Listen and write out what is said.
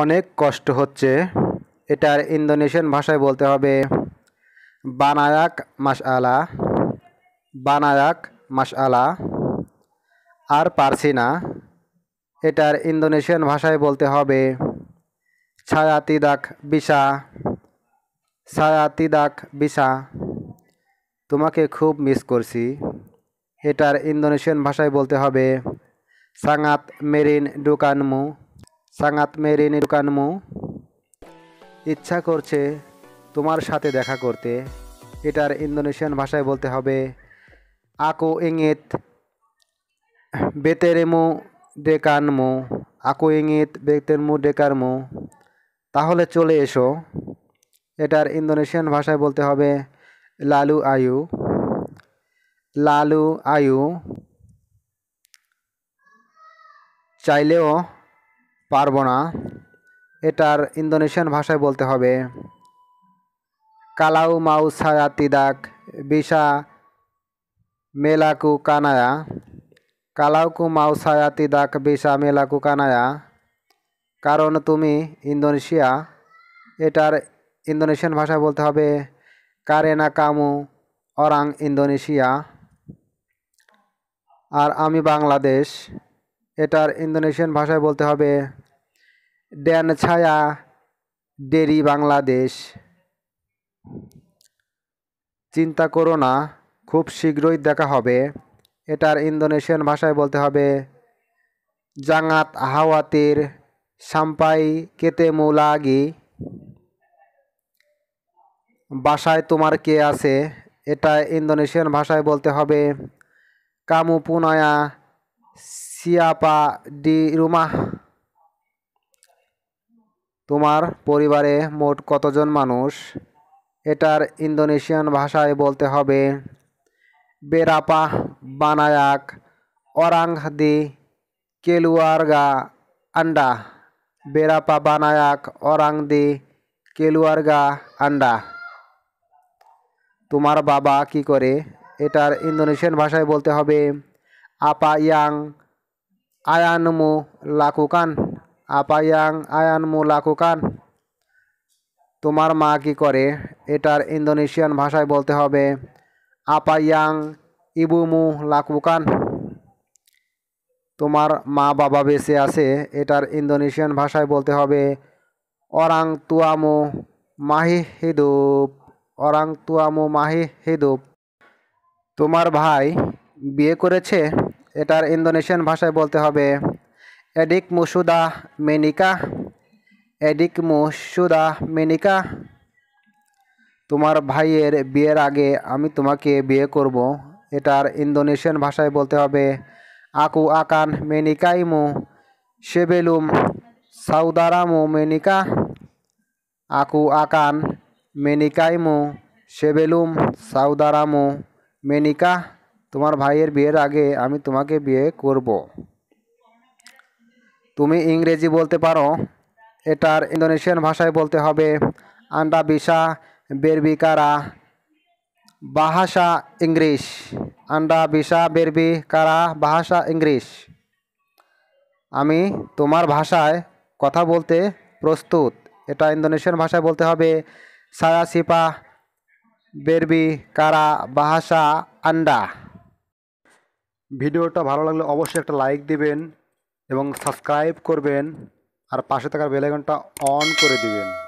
অনেক কষ্ট হচ্ছে এটার ইন্দোনেশিয়ান ভাষায় বলতে হবে বানায়াক মাসআলা বানায়াক মাসআলা আর পারছি না এটার ইন্দোনেশিয়ান ভাষায় বলতে হবে বিষা ছায়াতি দাক বিষা তোমাকে খুব মিস করছি এটার ইন্দোনেশিয়ান ভাষায় বলতে হবে সাঙাত মেরিন ডুকানমু সাঙাত মেরে নিরুকানমু ইচ্ছা করছে তোমার সাথে দেখা করতে এটার ইন্দোনেশিয়ান ভাষায় বলতে হবে আকো ইঙ্গিত বেতেরেমু ডেকানমু আকো ইঙ্গিত বেতেরমু ডেকারমু তাহলে চলে এসো এটার ইন্দোনেশিয়ান ভাষায় বলতে হবে লালু আয়ু লালু আয়ু চাইলেও পারবো না এটার ইন্দোনেশিয়ান ভাষায় বলতে হবে কালাউ মাউ সায়াতি তিদাক বিশা মেলাকু কানায়া কালাউকু মাউসায়া তিদাক বিশা মেলাকু কানায়া কারণ তুমি ইন্দোনেশিয়া এটার ইন্দোনেশিয়ান ভাষায় বলতে হবে কারেনা কামু অরাং ইন্দোনেশিয়া আর আমি বাংলাদেশ এটার ইন্দোনেশিয়ান ভাষায় বলতে হবে ছায়া ডেরি বাংলাদেশ চিন্তা করো না খুব শীঘ্রই দেখা হবে এটার ইন্দোনেশিয়ান ভাষায় বলতে হবে জাঙাত হাওয়াতির সাম্পাই কেতে মুলাগি বাসায় তোমার কে আছে এটা ইন্দোনেশিয়ান ভাষায় বলতে হবে কামু পুনায়া সিয়াপা ডি রুমাহ তোমার পরিবারে মোট কতজন মানুষ এটার ইন্দোনেশিয়ান ভাষায় বলতে হবে বেরাপা বানায়াক অরাং দি কেলুয়ারগা আন্ডা বেরাপা বানায়াক অরাং দি কেলুয়ারগা আন্ডা তোমার বাবা কি করে এটার ইন্দোনেশিয়ান ভাষায় বলতে হবে আপা ইয়াং আয়ানমু লাকুকান apa yang ayanmu lakukan তোমার মা কি করে এটার ইন্দোনেশিয়ান ভাষায় বলতে হবে আপা ইয়াং ইবুমু লাকুকান তোমার মা বাবা বেঁচে আছে এটার ইন্দোনেশিয়ান ভাষায় বলতে হবে অরাং তুয়ামু মাহি হিদুপ অরাং তুয়ামু মাহি হিদুপ তোমার ভাই বিয়ে করেছে এটার ইন্দোনেশিয়ান ভাষায় বলতে হবে এদিক মুসুদা মেনিকা এদিক মুসুদা মেনিকা তোমার ভাইয়ের বিয়ের আগে আমি তোমাকে বিয়ে করব এটার ইন্দোনেশিয়ান ভাষায় বলতে হবে আকু আকান মেনিকাইমু সেবেলুম সাউদারামু মেনিকা আকু আকান মেনিকাইমু সেবেলুম সাউদারামু মেনিকা তোমার ভাইয়ের বিয়ের আগে আমি তোমাকে বিয়ে করব তুমি ইংরেজি বলতে পারো এটার ইন্দোনেশিয়ান ভাষায় বলতে হবে আন্ডা বিশা বেরবিকারা বাহাসা ইংলিশ আন্ডা বিশা বেরবি কারা বাহাসা ইংলিশ আমি তোমার ভাষায় কথা বলতে প্রস্তুত এটা ইন্দোনেশিয়ান ভাষায় বলতে হবে সায়া সিপা বেরবি কারা বাহাসা আন্ডা ভিডিওটা ভালো লাগলে অবশ্যই একটা লাইক দিবেন এবং সাবস্ক্রাইব করবেন আর পাশে থাকার বেলাইকনটা অন করে দিবেন